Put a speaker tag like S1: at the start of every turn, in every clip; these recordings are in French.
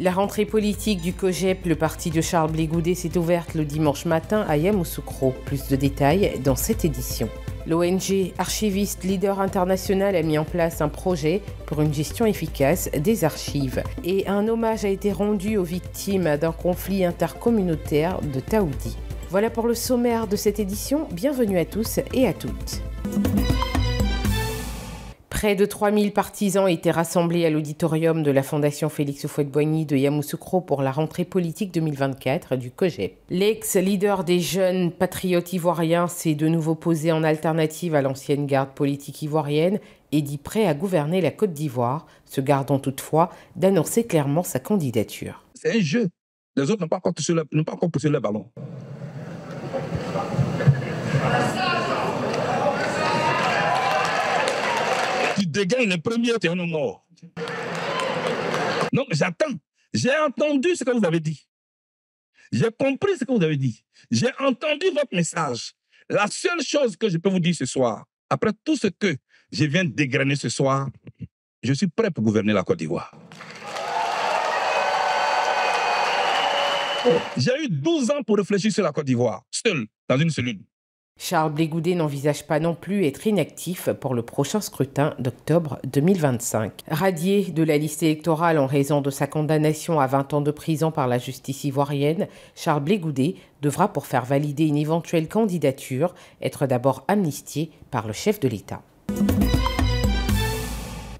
S1: La rentrée politique du COGEP, le parti de Charles Blégoudé, s'est ouverte le dimanche matin à Yamoussoukro. Plus de détails dans cette édition. L'ONG Archiviste Leader International a mis en place un projet pour une gestion efficace des archives et un hommage a été rendu aux victimes d'un conflit intercommunautaire de Taoudi. Voilà pour le sommaire de cette édition. Bienvenue à tous et à toutes. Près de 3000 partisans étaient rassemblés à l'auditorium de la Fondation Félix fouet boigny de Yamoussoukro pour la rentrée politique 2024 du COGEP. L'ex-leader des jeunes patriotes ivoiriens s'est de nouveau posé en alternative à l'ancienne garde politique ivoirienne et dit prêt à gouverner la Côte d'Ivoire, se gardant toutefois d'annoncer clairement sa candidature. C'est un jeu. Les autres n'ont pas encore poussé le ballon. dégaine les premiers terrains morts. Donc, j'attends. J'ai entendu ce que vous avez dit. J'ai compris ce que vous avez dit. J'ai entendu votre message. La seule chose que je peux vous dire ce soir, après tout ce que je viens de dégrainer ce soir, je suis prêt pour gouverner la Côte d'Ivoire. J'ai eu 12 ans pour réfléchir sur la Côte d'Ivoire, seul, dans une cellule. Charles Blégoudet n'envisage pas non plus être inactif pour le prochain scrutin d'octobre 2025. Radié de la liste électorale en raison de sa condamnation à 20 ans de prison par la justice ivoirienne, Charles Blégoudet devra, pour faire valider une éventuelle candidature, être d'abord amnistié par le chef de l'État.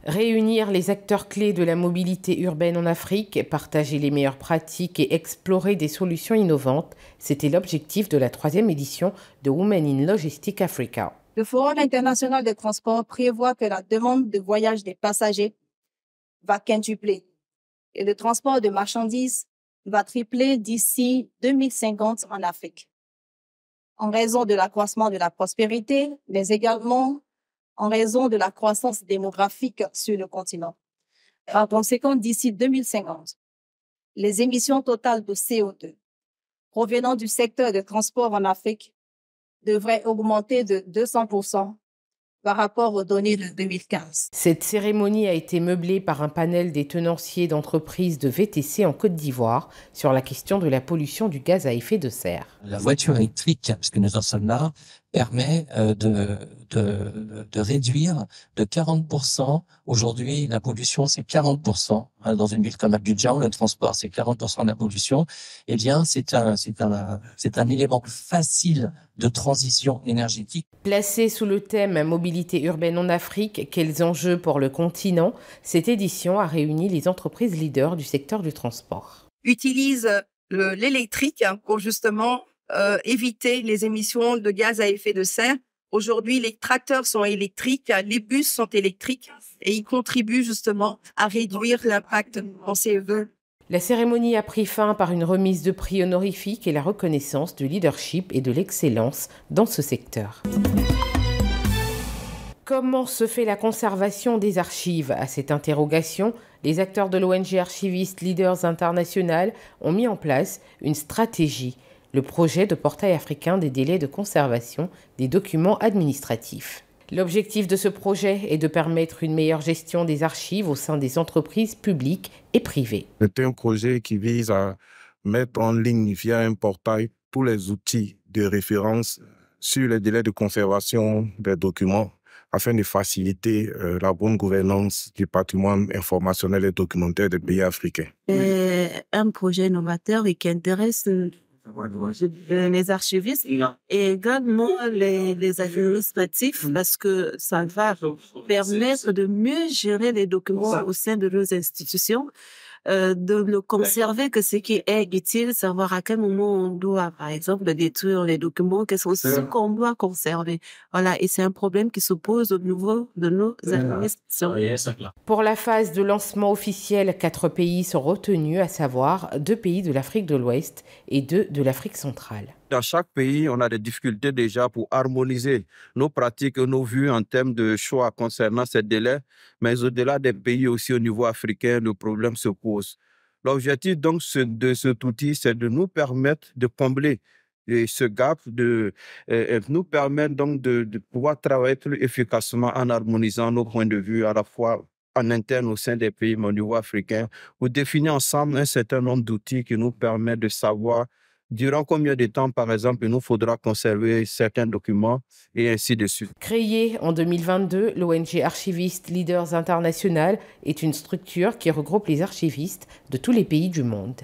S1: Réunir les acteurs clés de la mobilité urbaine en Afrique, partager les meilleures pratiques et explorer des solutions innovantes, c'était l'objectif de la troisième édition de Women in Logistics Africa. Le Forum international de transport prévoit que la demande de voyage des passagers va quintupler et le transport de marchandises va tripler d'ici 2050 en Afrique. En raison de l'accroissement de la prospérité, mais également en raison de la croissance démographique sur le continent. Par conséquent, d'ici 2050, les émissions totales de CO2 provenant du secteur des transports en Afrique devraient augmenter de 200 par rapport aux données de 2015. Cette cérémonie a été meublée par un panel des tenanciers d'entreprises de VTC en Côte d'Ivoire sur la question de la pollution du gaz à effet de serre. La voiture électrique, parce que nous en sommes là, permet euh, de, de, de réduire de 40%. Aujourd'hui, la pollution, c'est 40%. Hein, dans une ville comme Abidjan, le transport, c'est 40% de la pollution. Eh bien, c'est un, c'est un, c'est un élément facile de transition énergétique. Placé sous le thème Mobilité urbaine en Afrique, quels enjeux pour le continent, cette édition a réuni les entreprises leaders du secteur du transport. Utilise euh, l'électrique pour justement euh, éviter les émissions de gaz à effet de serre. Aujourd'hui, les tracteurs sont électriques, les bus sont électriques et ils contribuent justement à réduire l'impact en CO2. E la cérémonie a pris fin par une remise de prix honorifique et la reconnaissance du leadership et de l'excellence dans ce secteur. Comment se fait la conservation des archives À cette interrogation, les acteurs de l'ONG Archiviste Leaders International ont mis en place une stratégie le projet de portail africain des délais de conservation des documents administratifs. L'objectif de ce projet est de permettre une meilleure gestion des archives au sein des entreprises publiques et privées. C'est un projet qui vise à mettre en ligne via un portail tous les outils de référence sur les délais de conservation des documents afin de faciliter euh, la bonne gouvernance du patrimoine informationnel et documentaire des pays africains. un projet novateur et qui intéresse les archivistes et également les, administratifs parce que ça va permettre de mieux gérer les documents au sein de nos institutions euh, de le conserver, que ce qui est utile, savoir à quel moment on doit, par exemple, détruire les documents, quels sont ceux qu'on doit conserver. Voilà, et c'est un problème qui se pose au niveau de nos administrations. Pour la phase de lancement officiel, quatre pays sont retenus, à savoir deux pays de l'Afrique de l'Ouest et deux de l'Afrique centrale. Dans chaque pays, on a des difficultés déjà pour harmoniser nos pratiques et nos vues en termes de choix concernant ces délais, mais au-delà des pays aussi au niveau africain, le problème se pose. L'objectif donc de cet outil, c'est de nous permettre de combler ce gap de, nous permettre donc de, de, pouvoir travailler plus efficacement en harmonisant nos points de vue à la fois en interne au sein des pays, mais au niveau africain, ou définir ensemble un certain nombre d'outils qui nous permettent de savoir durant combien de temps, par exemple, il nous faudra conserver certains documents et ainsi de suite. Créée en 2022, l'ONG Archiviste Leaders International est une structure qui regroupe les archivistes de tous les pays du monde.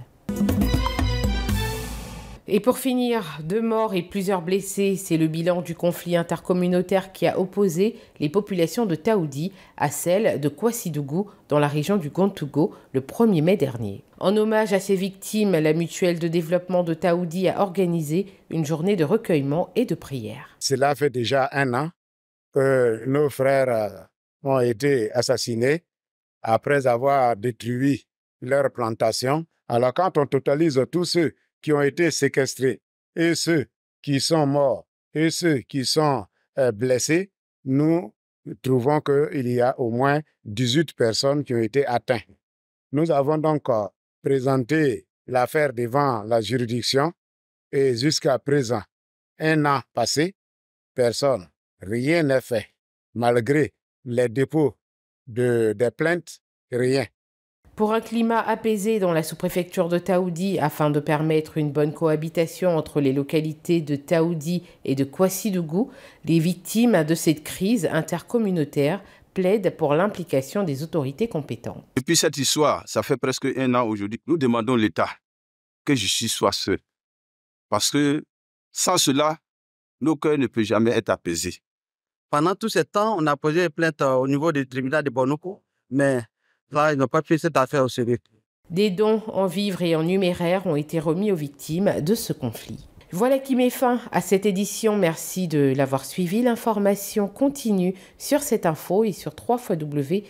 S1: Et pour finir, deux morts et plusieurs blessés, c'est le bilan du conflit intercommunautaire qui a opposé les populations de Taoudi à celles de Kwasidougou dans la région du Gontougo le 1er mai dernier. En hommage à ces victimes, la mutuelle de développement de Taoudi a organisé une journée de recueillement et de prière. Cela fait déjà un an que nos frères euh, ont été assassinés après avoir détruit leur plantation. Alors quand on totalise tous ceux qui ont été séquestrés et ceux qui sont morts et ceux qui sont euh, blessés, nous trouvons qu'il y a au moins 18 personnes qui ont été atteintes. Nous avons donc euh, présenté l'affaire devant la juridiction et jusqu'à présent, un an passé, personne, rien n'est fait. Malgré les dépôts de, des plaintes, rien. Pour un climat apaisé dans la sous-préfecture de Taoudi afin de permettre une bonne cohabitation entre les localités de Taoudi et de Kwasidougou, les victimes de cette crise intercommunautaire plaident pour l'implication des autorités compétentes. Depuis cette histoire, ça fait presque un an aujourd'hui, nous demandons l'État que justice soit seul. Parce que sans cela, nos cœurs ne peuvent jamais être apaisés. Pendant tout ce temps, on a posé plainte euh, au niveau du tribunal de Bonoko, mais pas Des dons en vivres et en numéraire ont été remis aux victimes de ce conflit. Voilà qui met fin à cette édition. Merci de l'avoir suivi. L'information continue sur cette info et sur www.cetinfo.ci.